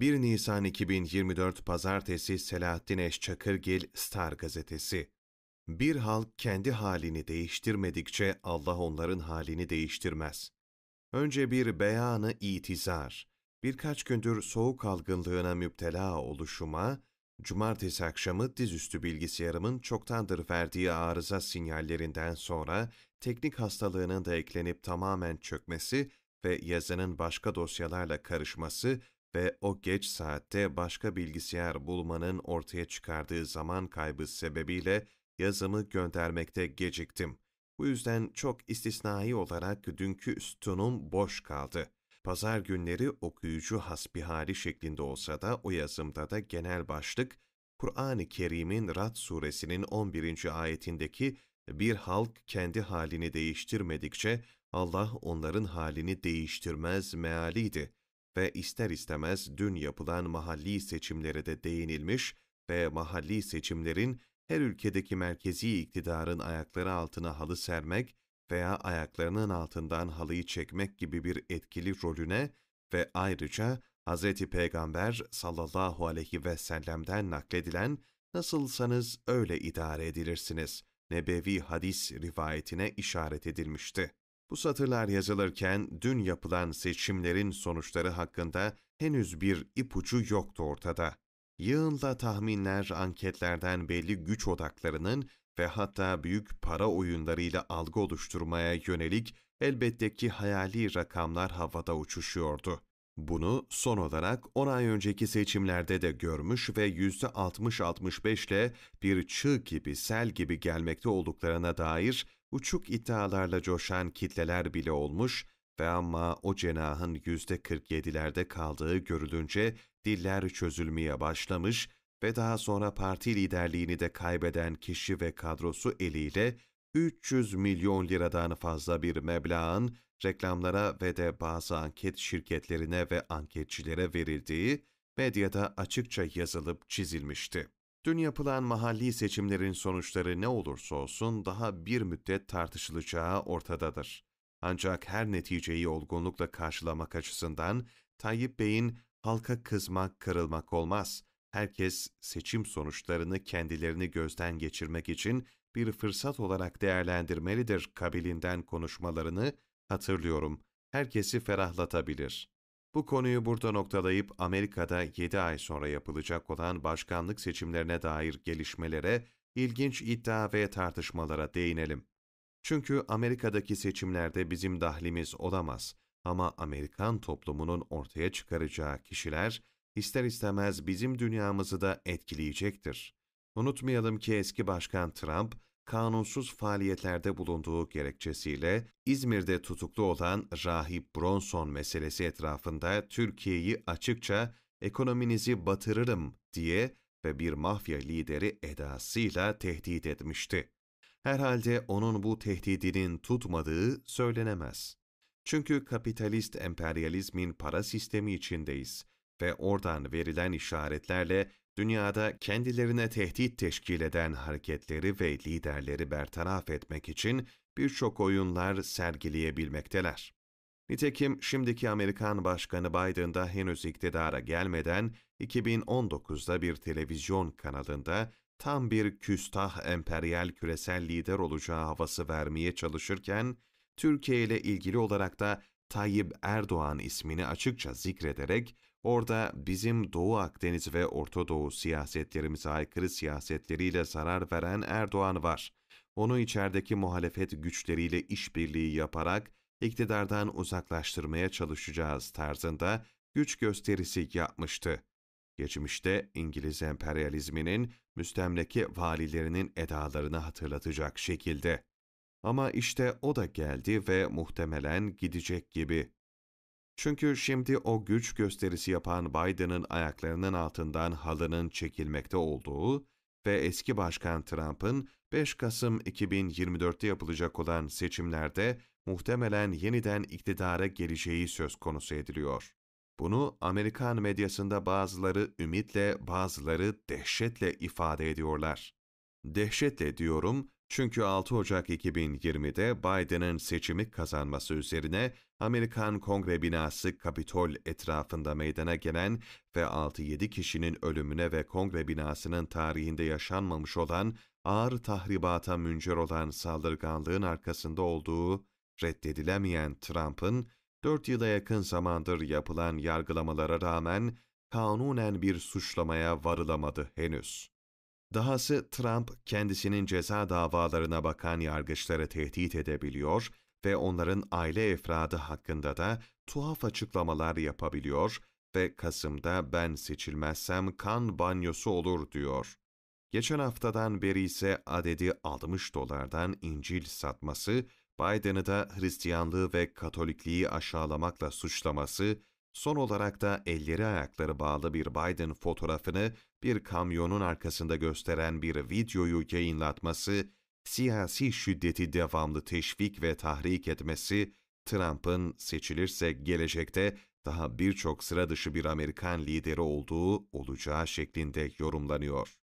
1 Nisan 2024 Pazartesi Selahattin Eşçakırgil Star Gazetesi Bir halk kendi halini değiştirmedikçe Allah onların halini değiştirmez. Önce bir beyanı itizar, birkaç gündür soğuk algınlığına müptela oluşuma, cumartesi akşamı dizüstü bilgisayarımın çoktandır verdiği arıza sinyallerinden sonra teknik hastalığının da eklenip tamamen çökmesi ve yazının başka dosyalarla karışması ve o geç saatte başka bilgisayar bulmanın ortaya çıkardığı zaman kaybı sebebiyle yazımı göndermekte geciktim. Bu yüzden çok istisnai olarak dünkü sütunum boş kaldı. Pazar günleri okuyucu hasbihali şeklinde olsa da o yazımda da genel başlık Kur'an-ı Kerim'in Rad suresinin 11. ayetindeki bir halk kendi halini değiştirmedikçe Allah onların halini değiştirmez mealiydi ve ister istemez dün yapılan mahalli seçimlere de değinilmiş ve mahalli seçimlerin her ülkedeki merkezi iktidarın ayakları altına halı sermek veya ayaklarının altından halıyı çekmek gibi bir etkili rolüne ve ayrıca Hz. Peygamber sallallahu aleyhi ve sellem'den nakledilen nasılsanız öyle idare edilirsiniz nebevi hadis rivayetine işaret edilmişti. Bu satırlar yazılırken dün yapılan seçimlerin sonuçları hakkında henüz bir ipucu yoktu ortada. Yığınla tahminler anketlerden belli güç odaklarının ve hatta büyük para oyunlarıyla algı oluşturmaya yönelik elbette ki hayali rakamlar havada uçuşuyordu. Bunu son olarak 10 ay önceki seçimlerde de görmüş ve %60-65 ile bir çığ gibi, sel gibi gelmekte olduklarına dair uçuk iddialarla coşan kitleler bile olmuş ve ama o cenahın yüzde 47'lerde kaldığı görülünce diller çözülmeye başlamış ve daha sonra parti liderliğini de kaybeden kişi ve kadrosu eliyle 300 milyon liradan fazla bir meblağın reklamlara ve de bazı anket şirketlerine ve anketçilere verildiği medyada açıkça yazılıp çizilmişti. Dün yapılan mahalli seçimlerin sonuçları ne olursa olsun daha bir müddet tartışılacağı ortadadır. Ancak her neticeyi olgunlukla karşılamak açısından Tayyip Bey'in halka kızmak, kırılmak olmaz. Herkes seçim sonuçlarını kendilerini gözden geçirmek için bir fırsat olarak değerlendirmelidir kabilinden konuşmalarını hatırlıyorum. Herkesi ferahlatabilir. Bu konuyu burada noktalayıp Amerika'da 7 ay sonra yapılacak olan başkanlık seçimlerine dair gelişmelere, ilginç iddia ve tartışmalara değinelim. Çünkü Amerika'daki seçimlerde bizim dahlimiz olamaz ama Amerikan toplumunun ortaya çıkaracağı kişiler ister istemez bizim dünyamızı da etkileyecektir. Unutmayalım ki eski başkan Trump kanunsuz faaliyetlerde bulunduğu gerekçesiyle İzmir'de tutuklu olan Rahip Bronson meselesi etrafında Türkiye'yi açıkça ekonominizi batırırım diye ve bir mafya lideri edasıyla tehdit etmişti. Herhalde onun bu tehdidinin tutmadığı söylenemez. Çünkü kapitalist emperyalizmin para sistemi içindeyiz ve oradan verilen işaretlerle dünyada kendilerine tehdit teşkil eden hareketleri ve liderleri bertaraf etmek için birçok oyunlar sergileyebilmekteler. Nitekim şimdiki Amerikan Başkanı Biden da henüz iktidara gelmeden 2019'da bir televizyon kanalında tam bir küstah emperyal küresel lider olacağı havası vermeye çalışırken, Türkiye ile ilgili olarak da Tayyip Erdoğan ismini açıkça zikrederek Orada bizim Doğu Akdeniz ve Orta Doğu siyasetlerimize aykırı siyasetleriyle zarar veren Erdoğan var. Onu içerideki muhalefet güçleriyle işbirliği yaparak iktidardan uzaklaştırmaya çalışacağız tarzında güç gösterisi yapmıştı. Geçmişte İngiliz emperyalizminin müstemleke valilerinin edalarını hatırlatacak şekilde. Ama işte o da geldi ve muhtemelen gidecek gibi. Çünkü şimdi o güç gösterisi yapan Biden'ın ayaklarının altından halının çekilmekte olduğu ve eski başkan Trump'ın 5 Kasım 2024'te yapılacak olan seçimlerde muhtemelen yeniden iktidara geleceği söz konusu ediliyor. Bunu Amerikan medyasında bazıları ümitle, bazıları dehşetle ifade ediyorlar. Dehşetle diyorum çünkü 6 Ocak 2020'de Biden'ın seçimi kazanması üzerine Amerikan Kongre binası Kapitol etrafında meydana gelen ve 6-7 kişinin ölümüne ve Kongre binasının tarihinde yaşanmamış olan ağır tahribata müncer olan saldırganlığın arkasında olduğu reddedilemeyen Trump'ın 4 yıla yakın zamandır yapılan yargılamalara rağmen kanunen bir suçlamaya varılamadı henüz. Dahası Trump kendisinin ceza davalarına bakan yargıçları tehdit edebiliyor ve onların aile efradı hakkında da tuhaf açıklamalar yapabiliyor ve Kasım'da ben seçilmezsem kan banyosu olur diyor. Geçen haftadan beri ise adedi 60 dolardan İncil satması, Biden'ı da Hristiyanlığı ve Katolikliği aşağılamakla suçlaması Son olarak da elleri ayakları bağlı bir Biden fotoğrafını bir kamyonun arkasında gösteren bir videoyu yayınlatması, siyasi şiddeti devamlı teşvik ve tahrik etmesi, Trump'ın seçilirse gelecekte daha birçok sıra dışı bir Amerikan lideri olduğu olacağı şeklinde yorumlanıyor.